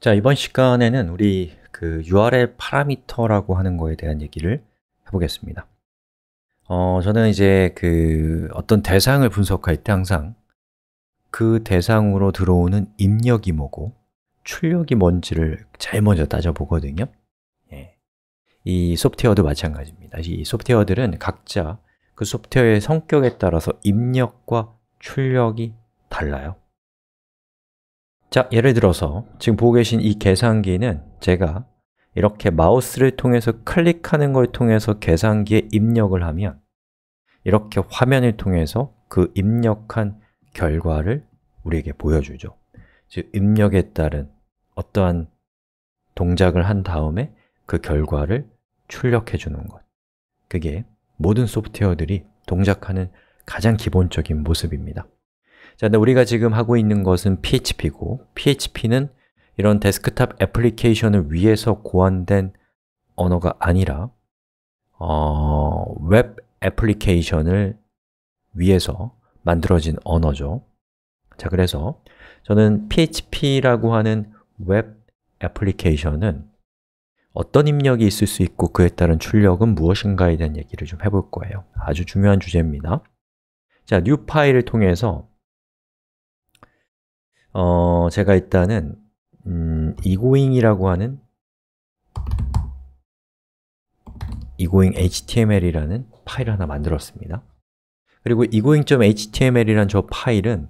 자, 이번 시간에는 우리 그 URL 파라미터라고 하는 거에 대한 얘기를 해보겠습니다. 어, 저는 이제 그 어떤 대상을 분석할 때 항상 그 대상으로 들어오는 입력이 뭐고 출력이 뭔지를 제일 먼저 따져보거든요. 예. 이 소프트웨어도 마찬가지입니다. 이 소프트웨어들은 각자 그 소프트웨어의 성격에 따라서 입력과 출력이 달라요. 자, 예를 들어서 지금 보고 계신 이 계산기는 제가 이렇게 마우스를 통해서 클릭하는 걸 통해서 계산기에 입력을 하면 이렇게 화면을 통해서 그 입력한 결과를 우리에게 보여주죠 즉, 입력에 따른 어떠한 동작을 한 다음에 그 결과를 출력해 주는 것 그게 모든 소프트웨어들이 동작하는 가장 기본적인 모습입니다 자, 근데 우리가 지금 하고 있는 것은 PHP고 PHP는 이런 데스크탑 애플리케이션을 위해서 고안된 언어가 아니라 어, 웹 애플리케이션을 위해서 만들어진 언어죠 자, 그래서 저는 PHP라고 하는 웹 애플리케이션은 어떤 입력이 있을 수 있고 그에 따른 출력은 무엇인가에 대한 얘기를 좀 해볼 거예요 아주 중요한 주제입니다 자, new 파일을 통해서 어, 제가 일단은 음, egoing이라고 하는 egoing html이라는 파일을 하나 만들었습니다. 그리고 e g o i n g h t m l 이라는저 파일은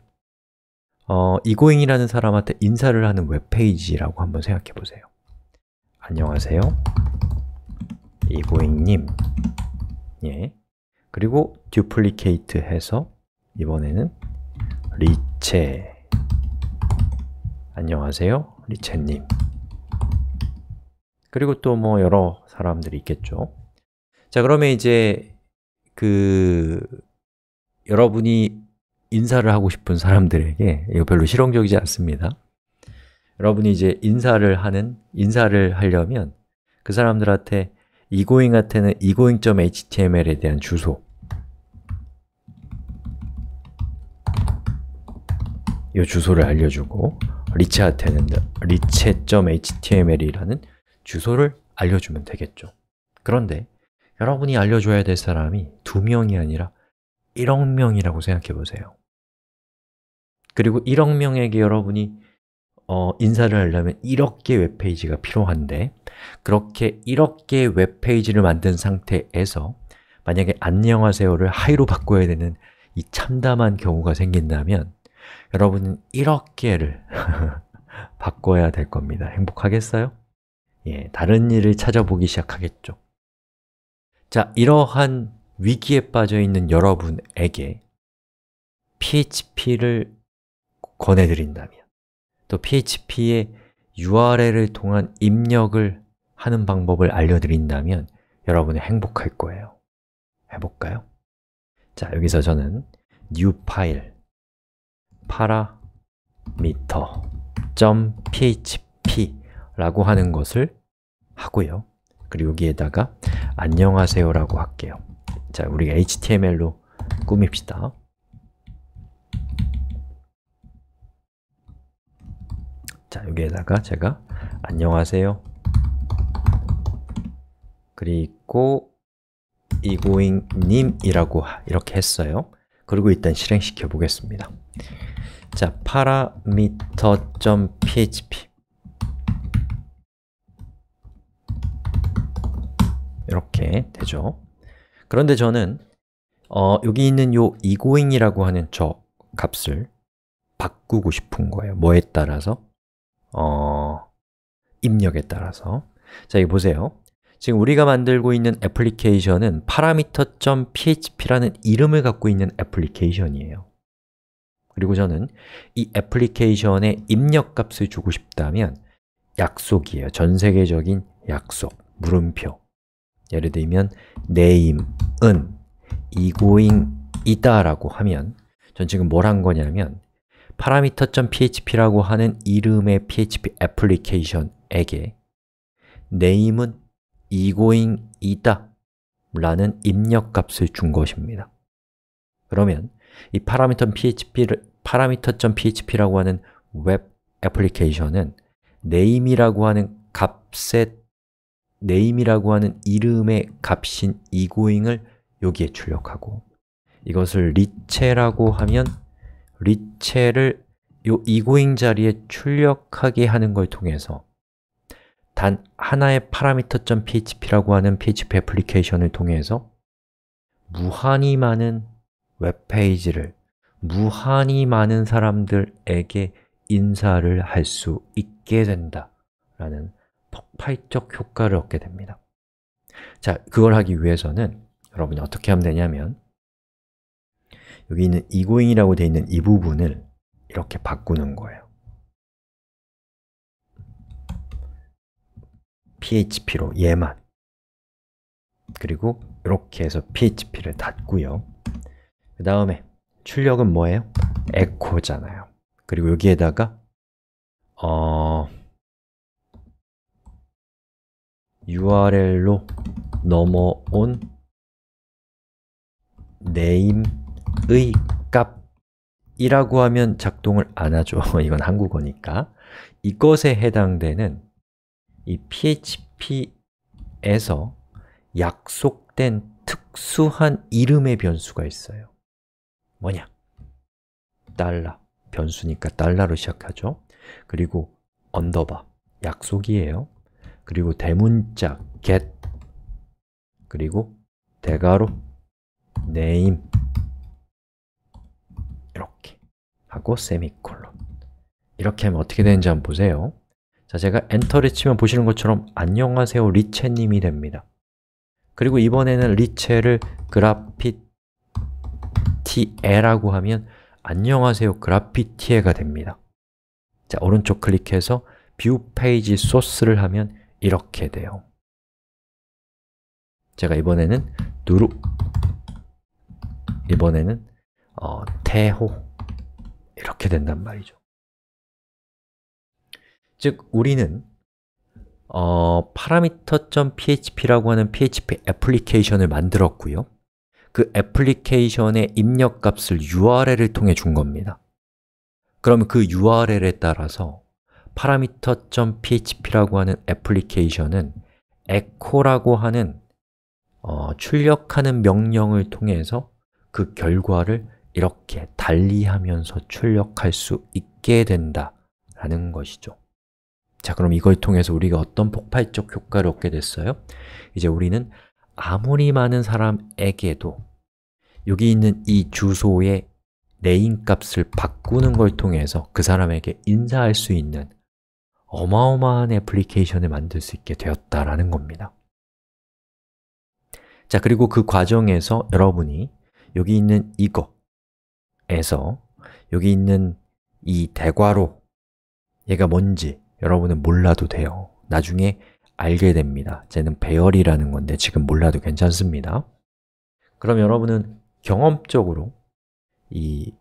어, egoing이라는 사람한테 인사를 하는 웹페이지라고 한번 생각해 보세요. 안녕하세요. 이고잉님 예. 그리고 duplicate 해서 이번에는 리체 안녕하세요 리첸님 그리고 또 뭐 여러 사람들이 있겠죠 자 그러면 이제 그 여러분이 인사를 하고 싶은 사람들에게 이거 별로 실용적이지 않습니다 여러분이 이제 인사를 하는, 인사를 하려면 그 사람들한테 egoing한테는 egoing.html에 대한 주소 이 주소를 알려주고 리체하테는리체.html이라는 주소를 알려주면 되겠죠 그런데 여러분이 알려줘야 될 사람이 두 명이 아니라 1억 명이라고 생각해 보세요 그리고 1억 명에게 여러분이 어, 인사를 하려면 1억 개 웹페이지가 필요한데 그렇게 1억 개 웹페이지를 만든 상태에서 만약에 안녕하세요를 하이로 바꿔야 되는 이 참담한 경우가 생긴다면 여러분은 1억 개를 바꿔야 될 겁니다. 행복하겠어요? 예, 다른 일을 찾아보기 시작하겠죠. 자, 이러한 위기에 빠져 있는 여러분에게 PHP를 권해드린다면 또 PHP의 URL을 통한 입력을 하는 방법을 알려드린다면 여러분이 행복할 거예요 해볼까요? 자, 여기서 저는 new 파일 parameter.php라고 하는 것을 하고요. 그리고 여기에다가 안녕하세요라고 할게요. 자, 우리가 HTML로 꾸밉시다. 자, 여기에다가 제가 안녕하세요 그리고 이고잉님이라고 이렇게 했어요. 그리고 일단 실행시켜 보겠습니다. 자, parameter.php 이렇게 되죠. 그런데 저는 어, 여기 있는 요 egoing이라고 하는 저 값을 바꾸고 싶은 거예요. 뭐에 따라서? 어, 입력에 따라서. 자, 여기 보세요. 지금 우리가 만들고 있는 애플리케이션은 parameter.php라는 이름을 갖고 있는 애플리케이션이에요 그리고 저는 이 애플리케이션의 입력값을 주고 싶다면 약속이에요 전세계적인 약속, 물음표 예를 들면 name은 egoing 이다 라고 하면 전 지금 뭘 한 거냐면 parameter.php라고 하는 이름의 php 애플리케이션에게 name은 이고잉이다 라는 입력값을 준 것입니다. 그러면 이 p a r a m e t e r p h p 라고 하는 웹 애플리케이션은 name이라고 하는 값의 name이라고 하는 이름의 값인 이고잉을 여기에 출력하고 이것을 리체라고 하면 리체를 이 이고잉 자리에 출력하게 하는 걸 통해서 단 하나의 파라미터 m p h p 라고 하는 php 애플리케이션을 통해서 무한히 많은 웹페이지를 무한히 많은 사람들에게 인사를 할 수 있게 된다라는 폭발적 효과를 얻게 됩니다 자, 그걸 하기 위해서는 여러분이 어떻게 하면 되냐면 여기 있는 egoing이라고 되어 있는 이 부분을 이렇게 바꾸는 거예요 php로 얘만 그리고 이렇게 해서 php를 닫고요 그 다음에 출력은 뭐예요? 에코잖아요 그리고 여기에다가 어... url로 넘어온 name의 값이라고 하면 작동을 안 하죠 이건 한국어니까 이것에 해당되는 이 PHP에서 약속된 특수한 이름의 변수가 있어요. 뭐냐? 달러, 변수니까 달러로 시작하죠. 그리고 언더바, 약속이에요. 그리고 대문자 get 그리고 대괄호 name 이렇게 하고 세미콜론 이렇게 하면 어떻게 되는지 한번 보세요. 자, 제가 엔터를 치면 보시는 것처럼 안녕하세요 리체님이 됩니다 그리고 이번에는 리체를 그래피티에라고 하면 안녕하세요 그래피티에가 됩니다 자, 오른쪽 클릭해서 뷰 페이지 소스를 하면 이렇게 돼요 제가 이번에는 누룩 이번에는 어, 태호 이렇게 된단 말이죠 즉 우리는 어, parameter.php라고 하는 PHP 애플리케이션을 만들었고요 그 애플리케이션의 입력값을 URL을 통해 준 겁니다 그러면 그 URL에 따라서 parameter.php라고 하는 애플리케이션은 echo라고 하는 어, 출력하는 명령을 통해서 그 결과를 이렇게 달리하면서 출력할 수 있게 된다라는 것이죠 자 그럼 이걸 통해서 우리가 어떤 폭발적 효과를 얻게 됐어요? 이제 우리는 아무리 많은 사람에게도 여기 있는 이 주소의 네임 값을 바꾸는 걸 통해서 그 사람에게 인사할 수 있는 어마어마한 애플리케이션을 만들 수 있게 되었다라는 겁니다 자, 그리고 그 과정에서 여러분이 여기 있는 이거에서 여기 있는 이 대괄호 얘가 뭔지 여러분은 몰라도 돼요. 나중에 알게 됩니다. 쟤는 배열이라는 건데 지금 몰라도 괜찮습니다. 그럼 여러분은 경험적으로 이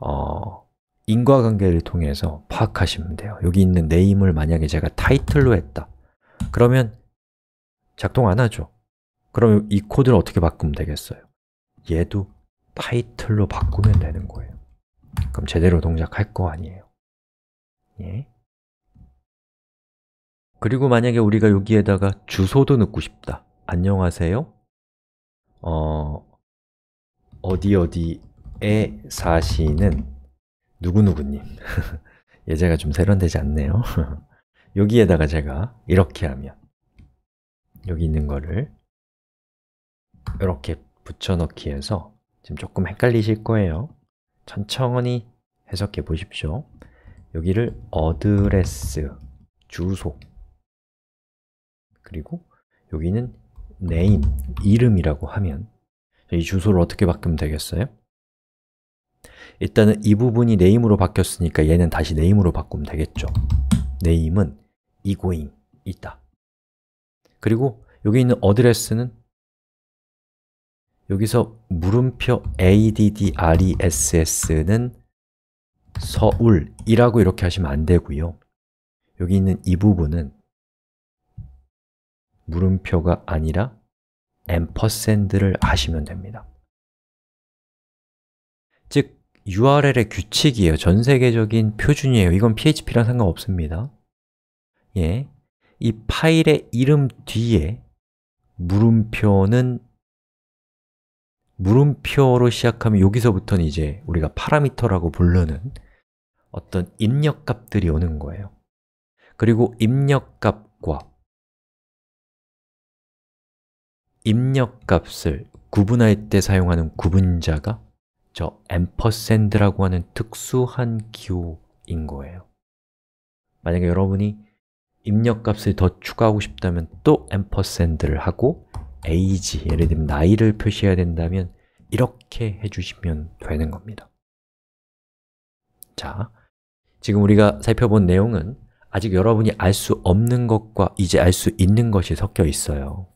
어, 인과관계를 통해서 파악하시면 돼요. 여기 있는 네임을 만약에 제가 타이틀로 했다. 그러면 작동 안 하죠. 그러면이 코드를 어떻게 바꾸면 되겠어요? 얘도 타이틀로 바꾸면 되는 거예요. 그럼 제대로 동작할 거 아니에요. 예. 그리고 만약에 우리가 여기에다가 주소도 넣고 싶다 안녕하세요 어, 어디 어디에 사시는 누구누구님 예제가 좀 세련되지 않네요 여기에다가 제가 이렇게 하면 여기 있는 거를 이렇게 붙여넣기 해서 지금 조금 헷갈리실 거예요 천천히 해석해 보십시오 여기를 어드레스, 주소 그리고 여기는 name, 이름이라고 하면 이 주소를 어떻게 바꾸면 되겠어요? 일단은 이 부분이 name으로 바뀌었으니까 얘는 다시 name으로 바꾸면 되겠죠 name은 이고잉 있다 그리고 여기 있는 어드레스는 여기서 물음표 address는 서울이라고 이렇게 하시면 안 되고요 여기 있는 이 부분은 물음표가 아니라 a 앰퍼샌드를 하시면 됩니다 즉, URL의 규칙이에요 전 세계적인 표준이에요 이건 PHP랑 상관없습니다 예, 이 파일의 이름 뒤에 물음표는 물음표로 시작하면 여기서부터는 이제 우리가 파라미터라고 부르는 어떤 입력값들이 오는 거예요 그리고 입력값과 입력값을 구분할 때 사용하는 구분자가 저 a m p s 퍼 n d 라고 하는 특수한 기호인 거예요 만약에 여러분이 입력값을 더 추가하고 싶다면 또 a m p s 퍼 n d 를 하고 age, 예를 들면 나이를 표시해야 된다면 이렇게 해주시면 되는 겁니다 자, 지금 우리가 살펴본 내용은 아직 여러분이 알 수 없는 것과 이제 알 수 있는 것이 섞여 있어요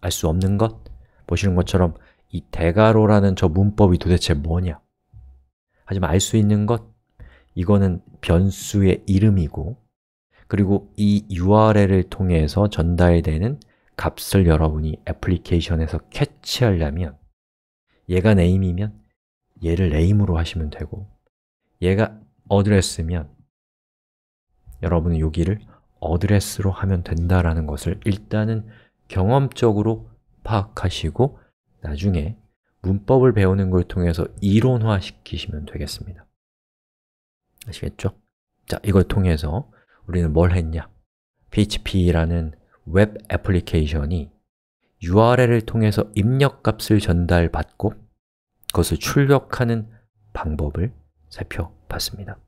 알수 없는 것? 보시는 것처럼 이대괄호라는저 문법이 도대체 뭐냐? 하지만 알 수 있는 것? 이거는 변수의 이름이고 그리고 이 URL을 통해서 전달되는 값을 여러분이 애플리케이션에서 캐치하려면 얘가 name이면 얘를 name으로 하시면 되고 얘가 address면 여러분은 여기를 address로 하면 된다라는 것을 일단은 경험적으로 파악하시고 나중에 문법을 배우는 걸 통해서 이론화시키시면 되겠습니다 아시겠죠? 자, 이걸 통해서 우리는 뭘 했냐? PHP라는 웹 애플리케이션이 URL을 통해서 입력값을 전달받고 그것을 출력하는 방법을 살펴봤습니다